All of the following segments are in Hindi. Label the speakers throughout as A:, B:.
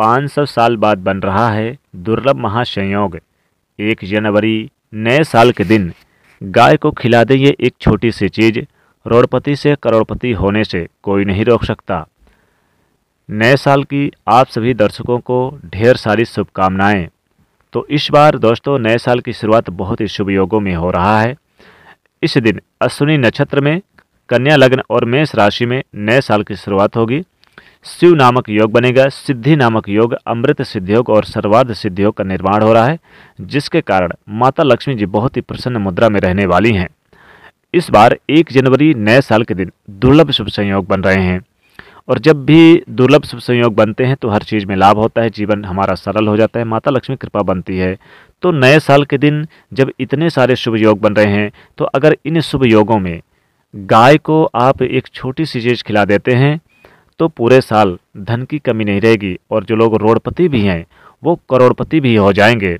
A: 500 साल बाद बन रहा है दुर्लभ महासंयोग एक जनवरी नए साल के दिन गाय को खिला दें ये एक छोटी सी चीज़ रोड़पति से करोड़पति होने से कोई नहीं रोक सकता नए साल की आप सभी दर्शकों को ढेर सारी शुभकामनाएं तो इस बार दोस्तों नए साल की शुरुआत बहुत ही शुभ योगों में हो रहा है इस दिन अश्विनी नक्षत्र में कन्या लग्न और मेष राशि में नए साल की शुरुआत होगी शिव नामक योग बनेगा सिद्धि नामक योग अमृत सिद्धयोग और सर्वार्ध सिद्धयोग का निर्माण हो रहा है जिसके कारण माता लक्ष्मी जी बहुत ही प्रसन्न मुद्रा में रहने वाली हैं इस बार एक जनवरी नए साल के दिन दुर्लभ शुभ संयोग बन रहे हैं और जब भी दुर्लभ शुभ संयोग बनते हैं तो हर चीज़ में लाभ होता है जीवन हमारा सरल हो जाता है माता लक्ष्मी कृपा बनती है तो नए साल के दिन जब इतने सारे शुभ योग बन रहे हैं तो अगर इन शुभ योगों में गाय को आप एक छोटी सी चीज़ खिला देते हैं तो पूरे साल धन की कमी नहीं रहेगी और जो लोग रोडपति भी हैं वो करोड़पति भी हो जाएंगे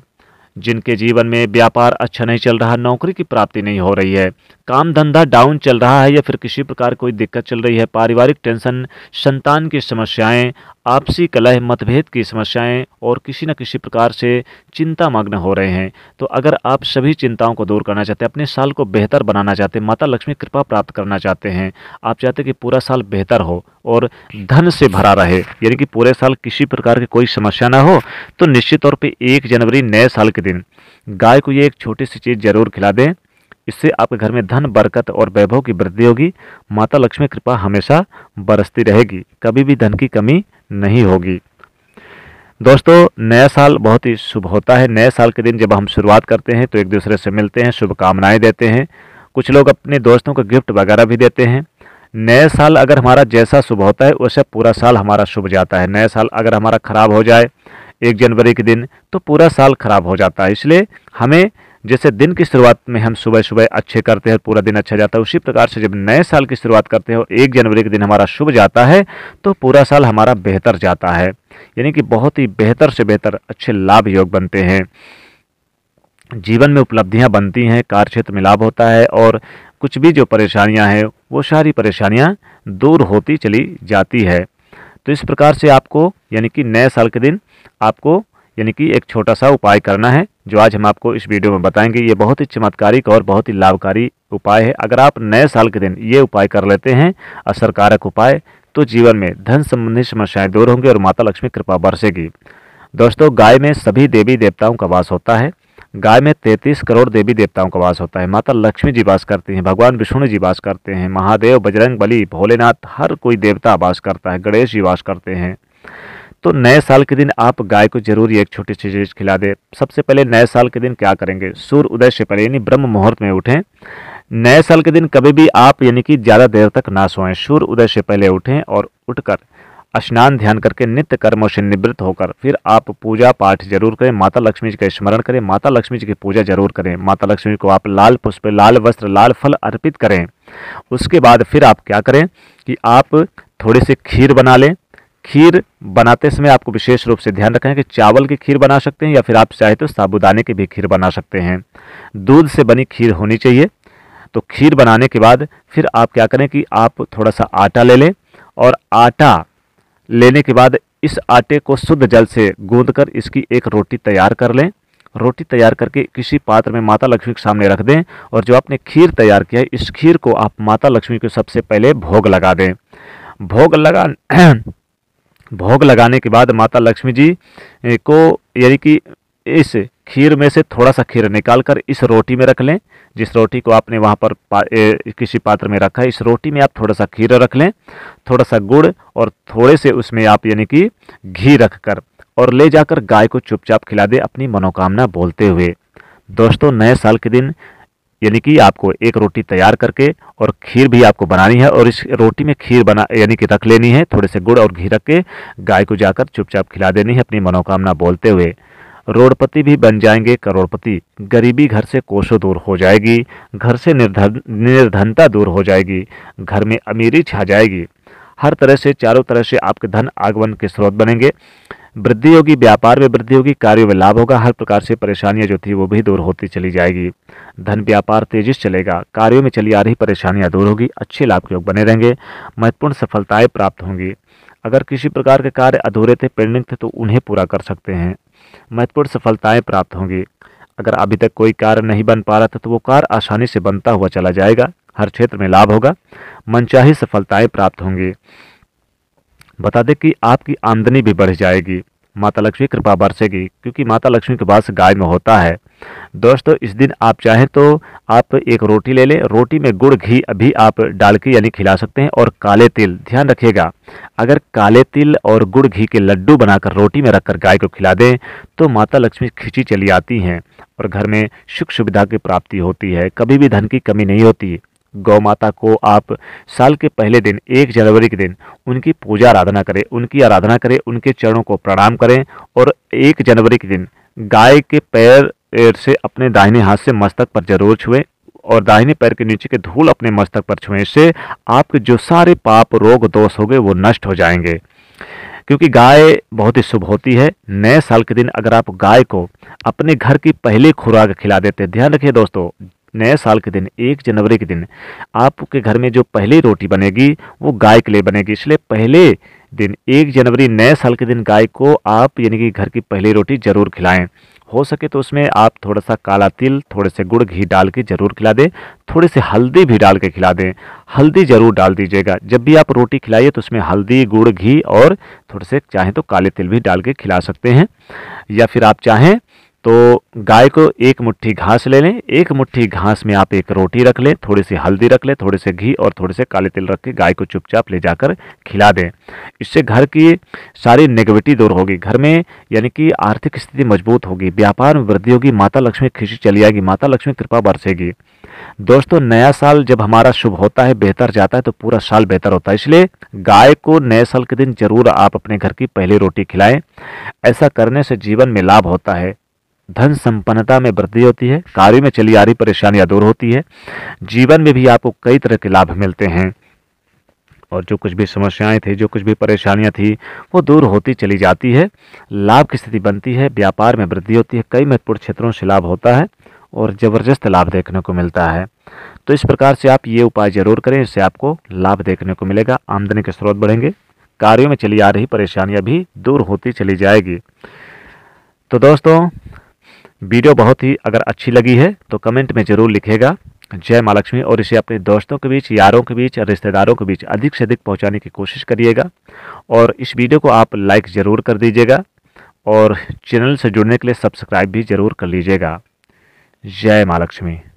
A: जिनके जीवन में व्यापार अच्छा नहीं चल रहा नौकरी की प्राप्ति नहीं हो रही है काम धंधा डाउन चल रहा है या फिर किसी प्रकार कोई दिक्कत चल रही है पारिवारिक टेंशन संतान की समस्याएं आपसी कलह मतभेद की समस्याएं और किसी न किसी प्रकार से चिंता मग्न हो रहे हैं तो अगर आप सभी चिंताओं को दूर करना चाहते हैं अपने साल को बेहतर बनाना चाहते हैं माता लक्ष्मी कृपा प्राप्त करना चाहते हैं आप चाहते हैं कि पूरा साल बेहतर हो और धन से भरा रहे यानी कि पूरे साल किसी प्रकार की कोई समस्या ना हो तो निश्चित तौर पर एक जनवरी नए साल के दिन गाय को ये एक छोटी सी चीज़ ज़रूर खिला दें इससे आपके घर में धन बरकत और वैभव की वृद्धि होगी माता लक्ष्मी कृपा हमेशा बरसती रहेगी कभी भी धन की कमी नहीं होगी दोस्तों नया साल बहुत ही शुभ होता है नए साल के दिन जब हम शुरुआत करते हैं तो एक दूसरे से मिलते हैं शुभकामनाएँ देते हैं कुछ लोग अपने दोस्तों को गिफ्ट वगैरह भी देते हैं नए साल अगर हमारा जैसा शुभ होता है वैसे पूरा साल हमारा शुभ जाता है नया साल अगर हमारा खराब हो जाए एक जनवरी के दिन तो पूरा साल खराब हो जाता है इसलिए हमें जैसे दिन की शुरुआत में हम सुबह सुबह अच्छे करते हैं पूरा दिन अच्छा जाता है उसी प्रकार से जब नए साल की शुरुआत करते हैं और एक जनवरी के दिन हमारा शुभ जाता है तो पूरा साल हमारा बेहतर जाता है यानी कि बहुत ही बेहतर से बेहतर अच्छे लाभ योग बनते हैं जीवन में उपलब्धियाँ बनती हैं कार्यक्षेत्र में लाभ होता है और कुछ भी जो परेशानियाँ हैं वो सारी परेशानियाँ दूर होती चली जाती है तो इस प्रकार से आपको यानी कि नए साल के दिन आपको यानी कि एक छोटा सा उपाय करना है जो आज हम आपको इस वीडियो में बताएंगे ये बहुत ही चमत्कारिक और बहुत ही लाभकारी उपाय है अगर आप नए साल के दिन ये उपाय कर लेते हैं असरकारक उपाय तो जीवन में धन संबंधी समस्याएं दूर होंगी और माता लक्ष्मी कृपा बरसेगी दोस्तों गाय में सभी देवी देवताओं का वास होता है गाय में तैंतीस करोड़ देवी देवताओं का वास होता है माता लक्ष्मी जी वास करती हैं भगवान विष्णु जी वास करते हैं महादेव बजरंग बली भोलेनाथ हर कोई देवता वास करता है गणेश जी वास करते हैं तो नए साल के दिन आप गाय को जरूर एक छोटी सी चीज़ खिला दें सबसे पहले नए साल के दिन क्या करेंगे सूर्य उदय से पहले यानी ब्रह्म मुहूर्त में उठें नए साल के दिन कभी भी आप यानी कि ज़्यादा देर तक ना सोएं सूर्य उदय से पहले उठें और उठकर स्नान ध्यान करके नित्य कर्मों से निवृत्त होकर फिर आप पूजा पाठ जरूर करें माता लक्ष्मी जी का स्मरण करें माता लक्ष्मी जी की पूजा जरूर करें माता लक्ष्मी को आप लाल पुष्प लाल वस्त्र लाल फल अर्पित करें उसके बाद फिर आप क्या करें कि आप थोड़ी सी खीर बना लें खीर बनाते समय आपको विशेष रूप से ध्यान रखें कि चावल की खीर बना सकते हैं या फिर आप चाहे तो साबुदाने की भी खीर बना सकते हैं दूध से बनी खीर होनी चाहिए तो खीर बनाने के बाद फिर आप क्या करें कि आप थोड़ा सा आटा ले लें और आटा लेने के बाद इस आटे को शुद्ध जल से गूँद कर इसकी एक रोटी तैयार कर लें रोटी तैयार करके किसी पात्र में माता लक्ष्मी के सामने रख दें और जो आपने खीर तैयार किया है इस खीर को आप माता लक्ष्मी को सबसे पहले भोग लगा दें भोग लगा भोग लगाने के बाद माता लक्ष्मी जी को यानी कि इस खीर में से थोड़ा सा खीर निकाल कर इस रोटी में रख लें जिस रोटी को आपने वहाँ पर पा, ए, किसी पात्र में रखा है इस रोटी में आप थोड़ा सा खीर रख लें थोड़ा सा गुड़ और थोड़े से उसमें आप यानी कि घी रख कर और ले जाकर गाय को चुपचाप खिला दें अपनी मनोकामना बोलते हुए दोस्तों नए साल के दिन यानी कि आपको एक रोटी तैयार करके और खीर भी आपको बनानी है और इस रोटी में खीर बना यानी कि रख लेनी है थोड़े से गुड़ और घी रख के गाय को जाकर चुपचाप खिला देनी है अपनी मनोकामना बोलते हुए रोडपति भी बन जाएंगे करोड़पति गरीबी घर से कोसों दूर हो जाएगी घर से निर्धन निर्धनता दूर हो जाएगी घर में अमीरी छा जाएगी हर तरह से चारों तरह से आपके धन आगमन के स्रोत बनेंगे वृद्धि होगी व्यापार में वृद्धि होगी कार्यों में लाभ होगा हर प्रकार से परेशानियां जो थी वो भी दूर होती चली जाएगी धन व्यापार तेजी से चलेगा कार्यों में चली आ रही परेशानियां दूर होगी अच्छे लाभ के योग बने रहेंगे महत्वपूर्ण सफलताएं प्राप्त होंगी अगर किसी प्रकार के कार्य अधूरे थे पेंडिंग थे तो उन्हें पूरा कर सकते हैं महत्वपूर्ण सफलताएँ प्राप्त होंगी अगर अभी तक कोई कार्य नहीं बन पा रहा था तो वो कार्य आसानी से बनता हुआ चला जाएगा हर क्षेत्र में लाभ होगा मनचाही सफलताएँ प्राप्त होंगी बता दें कि आपकी आमदनी भी बढ़ जाएगी माता लक्ष्मी कृपा बरसेगी क्योंकि माता लक्ष्मी के पास गाय में होता है दोस्तों इस दिन आप चाहें तो आप एक रोटी ले लें रोटी में गुड़ घी अभी आप डाल के यानी खिला सकते हैं और काले तिल ध्यान रखिएगा अगर काले तिल और गुड़ घी के लड्डू बनाकर रोटी में रखकर गाय को खिला दें तो माता लक्ष्मी खिंची चली आती हैं और घर में सुख सुविधा की प्राप्ति होती है कभी भी धन की कमी नहीं होती गौ माता को आप साल के पहले दिन एक जनवरी के दिन उनकी पूजा आराधना करें उनकी आराधना करें उनके चरणों को प्रणाम करें और एक जनवरी के दिन गाय के पैर से अपने दाहिने हाथ से मस्तक पर जरूर छुएं और दाहिने पैर के नीचे के धूल अपने मस्तक पर छुएं इससे आपके जो सारे पाप रोग दोष हो गए वो नष्ट हो जाएंगे क्योंकि गाय बहुत ही शुभ होती है नए साल के दिन अगर आप गाय को अपने घर की पहली खुराक खिला देते ध्यान रखिए दोस्तों नए साल के दिन एक जनवरी के दिन आपके घर में जो पहली रोटी बनेगी वो गाय के लिए बनेगी इसलिए पहले दिन एक जनवरी नए साल के दिन गाय को आप यानी कि घर की पहली रोटी ज़रूर खिलाएं हो सके तो उसमें आप थोड़ा सा काला तिल थोड़े से गुड़ घी डाल के ज़रूर खिला दें थोड़ी सी हल्दी भी डाल के खिला दें हल्दी ज़रूर डाल दीजिएगा जब भी आप रोटी खिलाइए तो उसमें हल्दी गुड़ घी और थोड़े से चाहें तो काले तिल भी डाल के खिला सकते हैं या फिर आप चाहें तो गाय को एक मुट्ठी घास ले लें एक मुट्ठी घास में आप एक रोटी रख लें थोड़ी सी हल्दी रख लें थोड़े से घी और थोड़े से काले तिल रख के गाय को चुपचाप ले जाकर खिला दें इससे घर की सारी नेगेटिविटी दूर होगी घर में यानी कि आर्थिक स्थिति मजबूत होगी व्यापार में वृद्धि होगी माता लक्ष्मी खुशी चली आएगी माता लक्ष्मी कृपा बरसेगी दोस्तों नया साल जब हमारा शुभ होता है बेहतर जाता है तो पूरा साल बेहतर होता है इसलिए गाय को नए साल के दिन जरूर आप अपने घर की पहली रोटी खिलाएं ऐसा करने से जीवन में लाभ होता है धन संपन्नता में वृद्धि होती है कार्य में चली आ रही परेशानियां दूर होती है जीवन में भी आपको कई तरह के लाभ मिलते हैं और जो कुछ भी समस्याएं थी जो कुछ भी परेशानियां थी वो दूर होती चली जाती है लाभ की स्थिति बनती है व्यापार में वृद्धि होती है कई महत्वपूर्ण क्षेत्रों से लाभ होता है और ज़बरदस्त लाभ देखने को मिलता है तो इस प्रकार से आप ये उपाय ज़रूर करें इससे आपको लाभ देखने को मिलेगा आमदनी के स्रोत बढ़ेंगे कार्यों में चली आ रही परेशानियाँ भी दूर होती चली जाएगी तो दोस्तों वीडियो बहुत ही अगर अच्छी लगी है तो कमेंट में ज़रूर लिखेगा जय माँ लक्ष्मी और इसे अपने दोस्तों के बीच यारों के बीच रिश्तेदारों के बीच अधिक से अधिक पहुँचाने की कोशिश करिएगा और इस वीडियो को आप लाइक ज़रूर कर दीजिएगा और चैनल से जुड़ने के लिए सब्सक्राइब भी ज़रूर कर लीजिएगा जय माँ लक्ष्मी